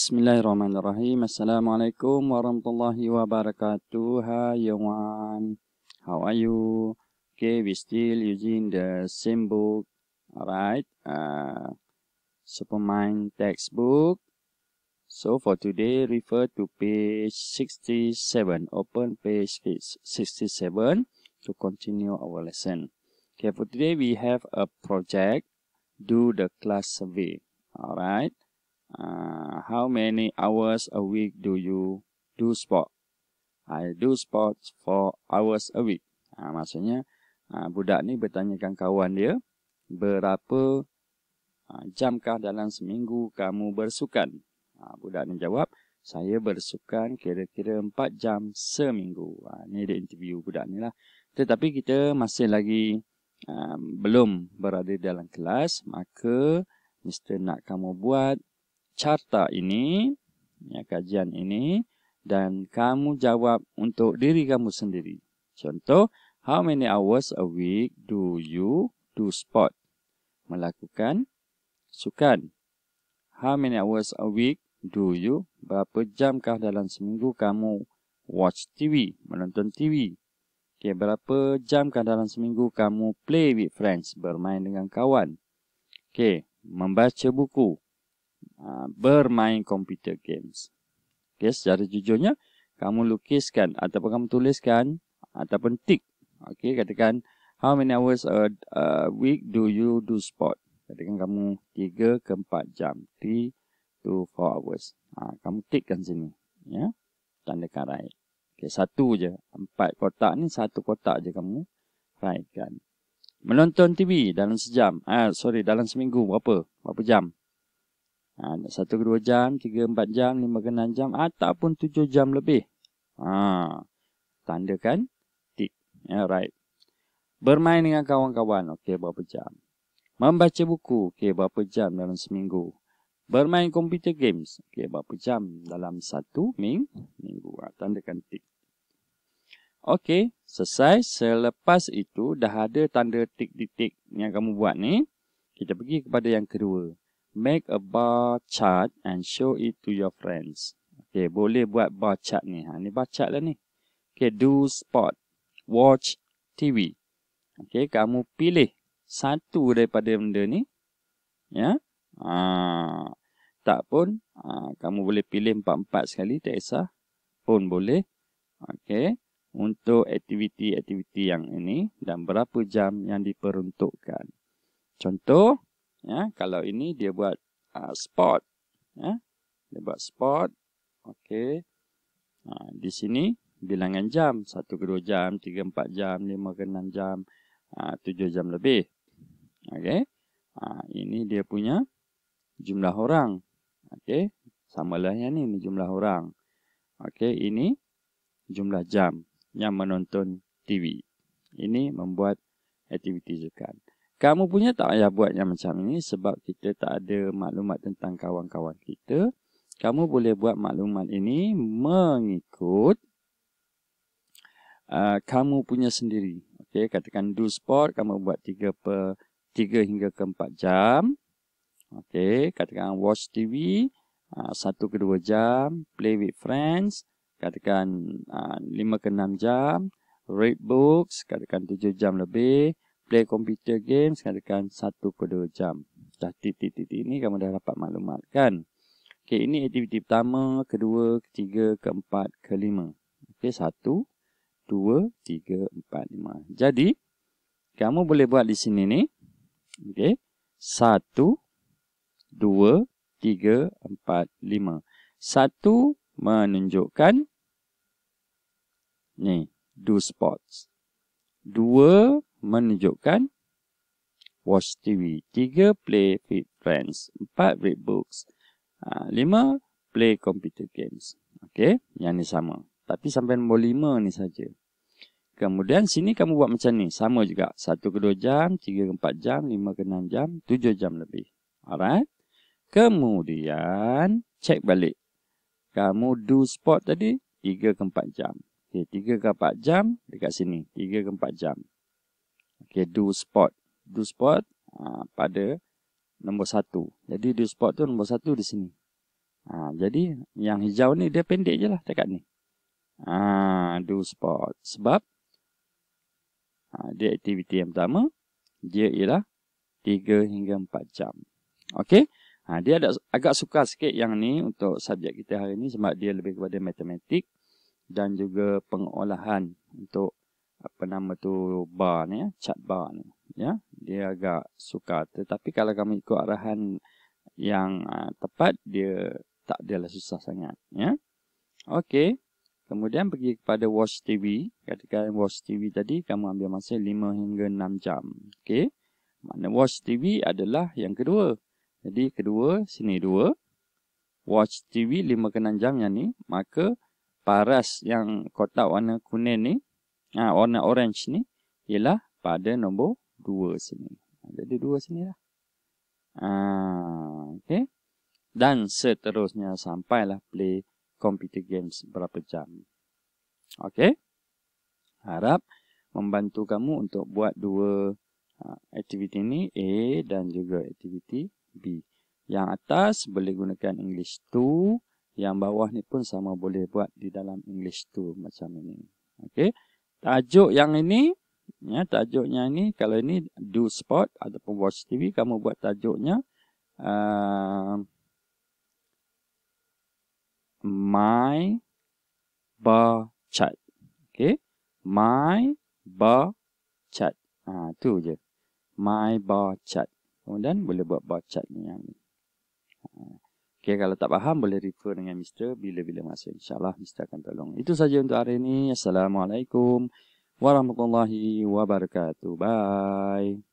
Bismillahirrahmanirrahim. Assalamualaikum warahmatullahi wabarakatuh. Hi Yuan. How are you? Okay, we still using the same book. Alright. Uh, Supermind textbook. So for today, refer to page 67. Open page 67 to continue our lesson. Okay, for today we have a project. Do the class survey. Alright uh, how many hours a week do you do sport? I do sports for hours a week. Ha, maksudnya ha, budak ni bertanyakan kawan dia berapa ha, jamkah dalam seminggu kamu bersukan? Ha, budak ni jawab saya bersukan kira-kira 4 jam seminggu. Ha, ni dia interview budak ni lah. Tetapi kita masih lagi ha, belum berada dalam kelas maka mister nak kamu buat carta ini, ya, kajian ini, dan kamu jawab untuk diri kamu sendiri. Contoh, how many hours a week do you do sport? Melakukan sukan. How many hours a week do you, berapa jamkah dalam seminggu kamu watch TV, menonton TV? Okay, berapa jamkah dalam seminggu kamu play with friends, bermain dengan kawan? Okay, membaca buku. Uh, bermain computer games. Okey, secara jujurnya, kamu lukiskan ataupun kamu tuliskan ataupun tick. Okey, katakan how many hours a, a week do you do sport? Katakan kamu 3 ke 4 jam. 3 to 4 hours. Ha, kamu tickkan sini. Ya, tanda right. Okey, satu je. Empat kotak ni, satu kotak je kamu write kan. Menonton TV dalam sejam. Ah, sorry, dalam seminggu berapa? Berapa jam? Ha, satu ke dua jam, tiga empat jam, lima ke enam jam ataupun tujuh jam lebih. Ha, tandakan tick, Alright. Bermain dengan kawan-kawan. Okey, berapa jam. Membaca buku. Okey, berapa jam dalam seminggu. Bermain computer games. Okey, berapa jam dalam satu ming minggu. Ha, tandakan tick. Okey, selesai. Selepas itu, dah ada tanda tick tik yang kamu buat ni. Kita pergi kepada yang kedua make a bar chart and show it to your friends. Okay, boleh buat bar chart ni. Ha, ni bar chart lah ni. Okay, do sport. Watch TV. Okay, kamu pilih satu daripada benda ni. Ya. Ha, tak pun, ha, kamu boleh pilih empat-empat sekali, tak kisah. Pun boleh. Okay. Untuk aktiviti-aktiviti yang ini dan berapa jam yang diperuntukkan. Contoh, ya kalau ini dia buat uh, spot ya dia buat spot okey ha, di sini bilangan jam satu ke 2 jam tiga empat jam lima ke 6 jam ha, uh, 7 jam lebih okey ha, ini dia punya jumlah orang okey samalah yang ini, ini jumlah orang okey ini jumlah jam yang menonton TV ini membuat aktiviti sukan kamu punya tak payah buat yang macam ini sebab kita tak ada maklumat tentang kawan-kawan kita. Kamu boleh buat maklumat ini mengikut uh, kamu punya sendiri. Okey, katakan do sport, kamu buat 3 per 3 hingga ke 4 jam. Okey, katakan watch TV uh, satu 1 ke 2 jam, play with friends, katakan uh, lima ke enam jam, read books, katakan tujuh jam lebih, play computer games sekadarkan 1 ke 2 jam. Dah titik-titik ni kamu dah dapat maklumat kan. Okey, ini aktiviti pertama, kedua, ketiga, keempat, kelima. Okey, 1, 2, 3, 4, 5. Jadi, kamu boleh buat di sini ni. Okey, 1, 2, 3, 4, 5. Satu menunjukkan ni do sports menunjukkan Watch TV. Tiga, play Fit Friends. Empat, read books. Ha, lima, play computer games. Okey, yang ni sama. Tapi sampai nombor lima ni saja. Kemudian sini kamu buat macam ni. Sama juga. Satu ke dua jam, tiga ke empat jam, lima ke enam jam, tujuh jam lebih. Alright. Kemudian, cek balik. Kamu do sport tadi, tiga ke empat jam. Okey, tiga ke empat jam, dekat sini. Tiga ke empat jam. Okay, do spot. Do spot ha, pada nombor satu. Jadi, do spot tu nombor satu di sini. Ha, jadi, yang hijau ni dia pendek je lah dekat ni. Ha, do spot. Sebab, ha, dia aktiviti yang pertama. Dia ialah 3 hingga 4 jam. Okay. Ha, dia ada, agak suka sikit yang ni untuk subjek kita hari ni sebab dia lebih kepada matematik dan juga pengolahan untuk apa nama tu bar ni ya, chat bar ni ya. Dia agak sukar tetapi kalau kamu ikut arahan yang uh, tepat dia tak adalah susah sangat ya. Okey. Kemudian pergi kepada watch TV. Katakan watch TV tadi kamu ambil masa 5 hingga 6 jam. Okey. Mana watch TV adalah yang kedua. Jadi kedua sini dua. Watch TV 5 ke 6 jam yang ni. Maka paras yang kotak warna kuning ni ha, warna orange ni ialah pada nombor 2 sini. Ada di 2 sini lah. Ha, okay. Dan seterusnya sampailah play computer games berapa jam. Okay. Harap membantu kamu untuk buat dua ha, aktiviti ini A dan juga aktiviti B. Yang atas boleh gunakan English 2. Yang bawah ni pun sama boleh buat di dalam English 2 macam ini. Okay. Tajuk yang ini, ya, tajuknya ini, kalau ini do spot ataupun watch TV, kamu buat tajuknya uh, my bar chart. Okay. My bar chart. Ah tu je. My bar chart. Kemudian boleh buat bar chart ni yang ni. Okay, kalau tak faham boleh refer dengan Mister bila-bila masa. InsyaAllah Mister akan tolong. Itu saja untuk hari ini. Assalamualaikum warahmatullahi wabarakatuh. Bye.